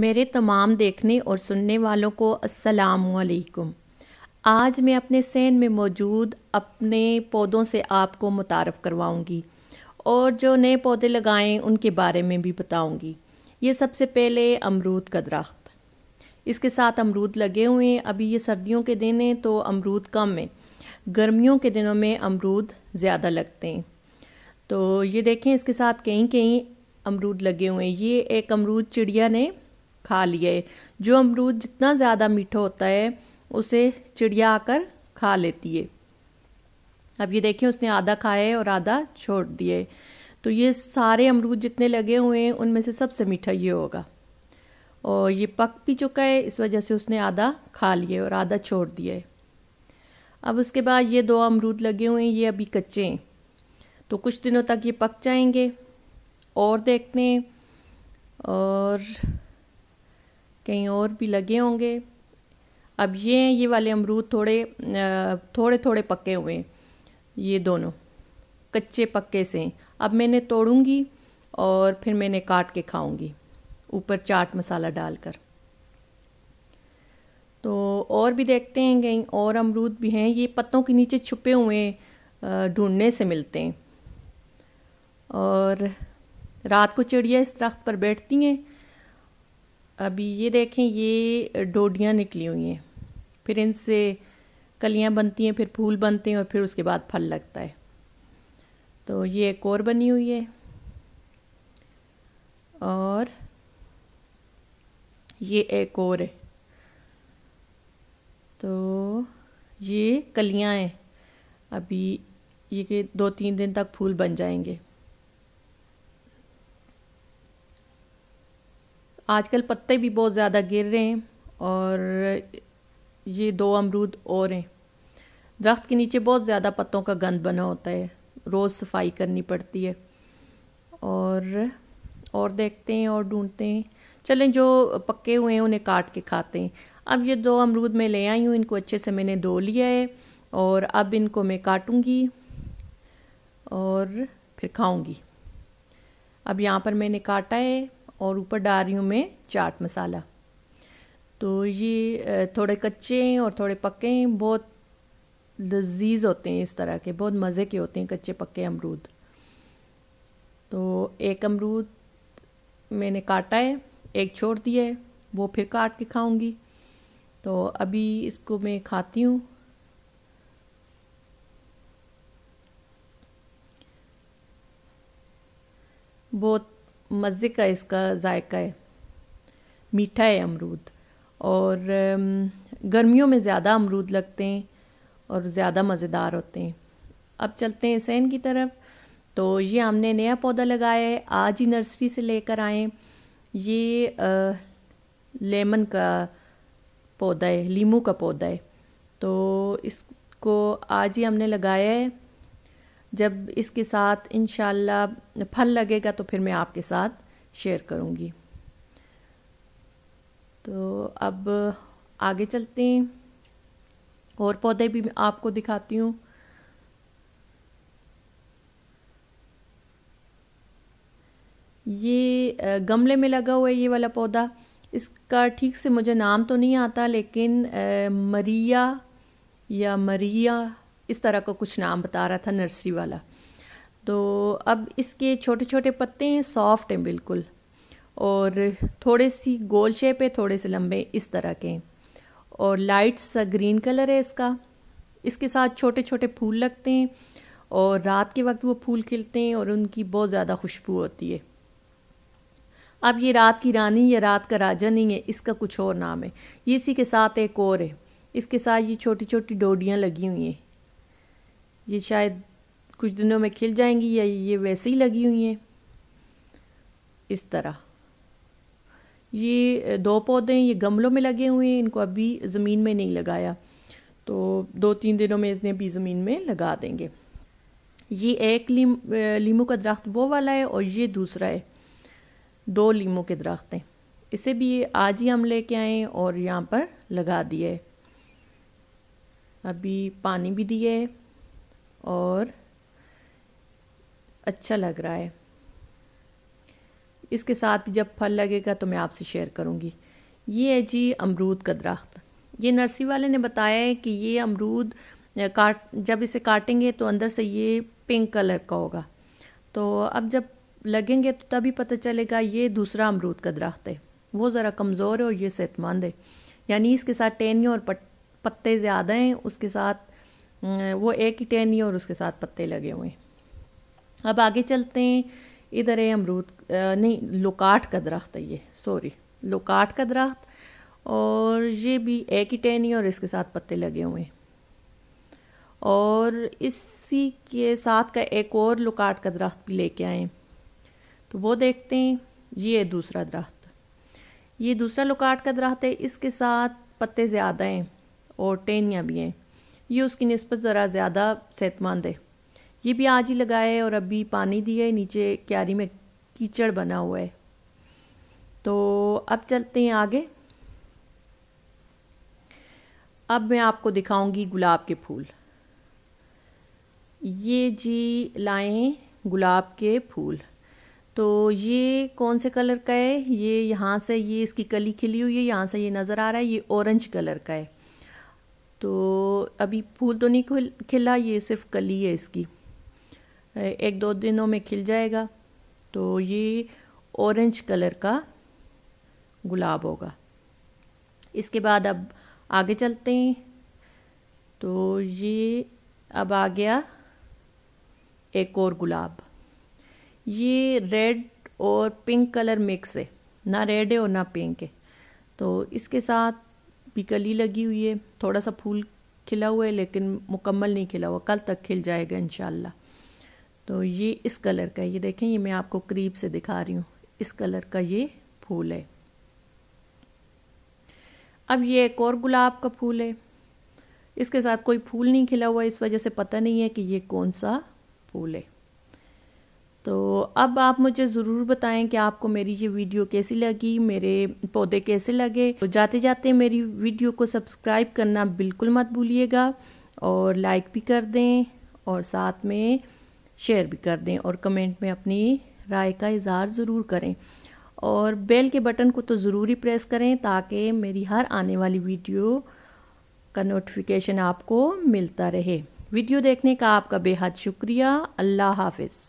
मेरे तमाम देखने और सुनने वालों को असलकुम आज मैं अपने सैन में मौजूद अपने पौधों से आपको मुतारफ़ करवाऊँगी और जो नए पौधे लगाएं उनके बारे में भी बताऊँगी ये सबसे पहले अमरूद का दरख्त इसके साथ अमरूद लगे हुए हैं अभी ये सर्दियों के दिन हैं तो अमरूद कम है गर्मियों के दिनों में अमरूद ज़्यादा लगते हैं तो ये देखें इसके साथ कहीं कहीं अमरूद लगे हुए हैं ये एक अमरूद चिड़िया ने खा लिए जो अमरूद जितना ज़्यादा मीठा होता है उसे चिड़िया आकर खा लेती है अब ये देखें उसने आधा खाए और आधा छोड़ दिए तो ये सारे अमरूद जितने लगे हुए हैं उनमें से सबसे मीठा ये होगा और ये पक भी चुका है इस वजह से उसने आधा खा लिए और आधा छोड़ दिया है अब उसके बाद ये दो अमरूद लगे हुए हैं ये अभी कच्चे हैं तो कुछ दिनों तक ये पक जाएंगे और देखते हैं और कहीं और भी लगे होंगे अब ये ये वाले अमरूद थोड़े थोड़े थोड़े पके हुए हैं ये दोनों कच्चे पक्के से अब मैंने तोड़ूंगी और फिर मैंने काट के खाऊंगी ऊपर चाट मसाला डालकर तो और भी देखते हैं कहीं और अमरूद भी हैं ये पत्तों के नीचे छुपे हुए ढूंढने से मिलते हैं और रात को चिड़िया इस दरख्त पर बैठती हैं अभी ये देखें ये डोडियाँ निकली हुई हैं फिर इनसे कलियाँ बनती हैं फिर फूल बनते हैं और फिर उसके बाद फल लगता है तो ये एक और बनी हुई है और ये एक और है तो ये कलियाँ हैं अभी ये के दो तीन दिन तक फूल बन जाएंगे आजकल पत्ते भी बहुत ज़्यादा गिर रहे हैं और ये दो अमरूद और हैं दरख्त के नीचे बहुत ज़्यादा पत्तों का गंद बना होता है रोज़ सफाई करनी पड़ती है और और देखते हैं और ढूंढते हैं चलें जो पक्के हुए हैं उन्हें काट के खाते हैं अब ये दो अमरूद मैं ले आई हूँ इनको अच्छे से मैंने धो लिया है और अब इनको मैं काटूँगी और फिर खाऊँगी अब यहाँ पर मैंने काटा है और ऊपर डाल रही हूँ मैं चाट मसाला तो ये थोड़े कच्चे हैं और थोड़े पक्के हैं बहुत लजीज होते हैं इस तरह के बहुत मज़े के होते हैं कच्चे पक्के अमरूद तो एक अमरूद मैंने काटा है एक छोड़ दिया है वो फिर काट के खाऊंगी तो अभी इसको मैं खाती हूँ बहुत मज़े का इसका जायका है मीठा है अमरूद और गर्मियों में ज़्यादा अमरूद लगते हैं और ज़्यादा मज़ेदार होते हैं अब चलते हैं सैन की तरफ तो ये हमने नया पौधा लगाया है आज ही नर्सरी से लेकर आए ये आ, लेमन का पौधा है लीमू का पौधा है तो इसको आज ही हमने लगाया है जब इसके साथ इन फल लगेगा तो फिर मैं आपके साथ शेयर करूँगी तो अब आगे चलते हैं और पौधे भी आपको दिखाती हूँ ये गमले में लगा हुआ है ये वाला पौधा इसका ठीक से मुझे नाम तो नहीं आता लेकिन मरिया या मरिया इस तरह का कुछ नाम बता रहा था नर्सरी वाला तो अब इसके छोटे छोटे पत्ते हैं सॉफ्ट हैं बिल्कुल और थोड़े सी गोल शेप है थोड़े से लंबे इस तरह के हैं और लाइट सा ग्रीन कलर है इसका इसके साथ छोटे छोटे फूल लगते हैं और रात के वक्त वो फूल खिलते हैं और उनकी बहुत ज़्यादा खुशबू होती है अब ये रात की रानी या रात का राजा नहीं है इसका कुछ और नाम है ये इसी के साथ एक और है इसके साथ ये छोटी छोटी डोडियाँ लगी हुई हैं ये शायद कुछ दिनों में खिल जाएंगी या ये वैसे ही लगी हुई हैं इस तरह ये दो पौधे हैं ये गमलों में लगे हुए हैं इनको अभी ज़मीन में नहीं लगाया तो दो तीन दिनों में इसने अभी ज़मीन में लगा देंगे ये एक लीम लीमू का दरख्त वो वाला है और ये दूसरा है दो लीमू के दरख्त हैं इसे भी आज ही हम लेके आए और यहाँ पर लगा दिया है अभी पानी भी दिया है और अच्छा लग रहा है इसके साथ भी जब फल लगेगा तो मैं आपसे शेयर करूँगी ये है जी अमरूद का दरख्त ये नर्सरी वाले ने बताया है कि ये अमरूद काट जब इसे काटेंगे तो अंदर से ये पिंक कलर का होगा तो अब जब लगेंगे तो तभी पता चलेगा ये दूसरा अमरूद का दरख्त है वो ज़रा कमज़ोर है और ये सेहतमंद है यानी इसके साथ टेनियों और पत्ते ज़्यादा हैं उसके साथ वो एक ही टहनी और उसके साथ पत्ते लगे हुए हैं अब आगे चलते हैं इधर है अमरूद नहीं लोकाट का दरख्त है ये सॉरी लोकाट का दरख्त और ये भी एक ही टहनी और इसके साथ पत्ते लगे हुए हैं और इसी के साथ का एक और लुकाट का दरख्त भी लेके आए तो वो देखते हैं ये दूसरा दरख्त ये दूसरा लुकाट का दरख्त है इसके साथ पत्ते ज़्यादा हैं और टहनियाँ भी हैं ये उसकी नस्बत ज़रा ज़्यादा सेहतमंद है ये भी आज ही लगाए और अभी पानी दिया है नीचे क्यारी में कीचड़ बना हुआ है तो अब चलते हैं आगे अब मैं आपको दिखाऊंगी गुलाब के फूल ये जी लाए हैं गुलाब के फूल तो ये कौन से कलर का है ये यहाँ से ये इसकी कली खिली हुई है यहाँ से ये नज़र आ रहा है ये ऑरेंज कलर का है तो अभी फूल तो नहीं खिला ये सिर्फ कली है इसकी एक दो दिनों में खिल जाएगा तो ये ऑरेंज कलर का गुलाब होगा इसके बाद अब आगे चलते हैं तो ये अब आ गया एक और गुलाब ये रेड और पिंक कलर मिक्स है ना रेड है और ना पिंक है तो इसके साथ भी कली लगी हुई है थोड़ा सा फूल खिला हुआ है लेकिन मुकम्मल नहीं खिला हुआ कल तक खिल जाएगा इन तो ये इस कलर का ये देखें ये मैं आपको करीब से दिखा रही हूँ इस कलर का ये फूल है अब ये एक और गुलाब का फूल है इसके साथ कोई फूल नहीं खिला हुआ इस वजह से पता नहीं है कि ये कौन सा फूल है तो अब आप मुझे ज़रूर बताएं कि आपको मेरी ये वीडियो कैसी लगी मेरे पौधे कैसे लगे तो जाते जाते मेरी वीडियो को सब्सक्राइब करना बिल्कुल मत भूलिएगा और लाइक भी कर दें और साथ में शेयर भी कर दें और कमेंट में अपनी राय का इजहार ज़रूर करें और बेल के बटन को तो ज़रूर ही प्रेस करें ताकि मेरी हर आने वाली वीडियो का नोटिफिकेशन आपको मिलता रहे वीडियो देखने का आपका बेहद शुक्रिया अल्लाह हाफिज़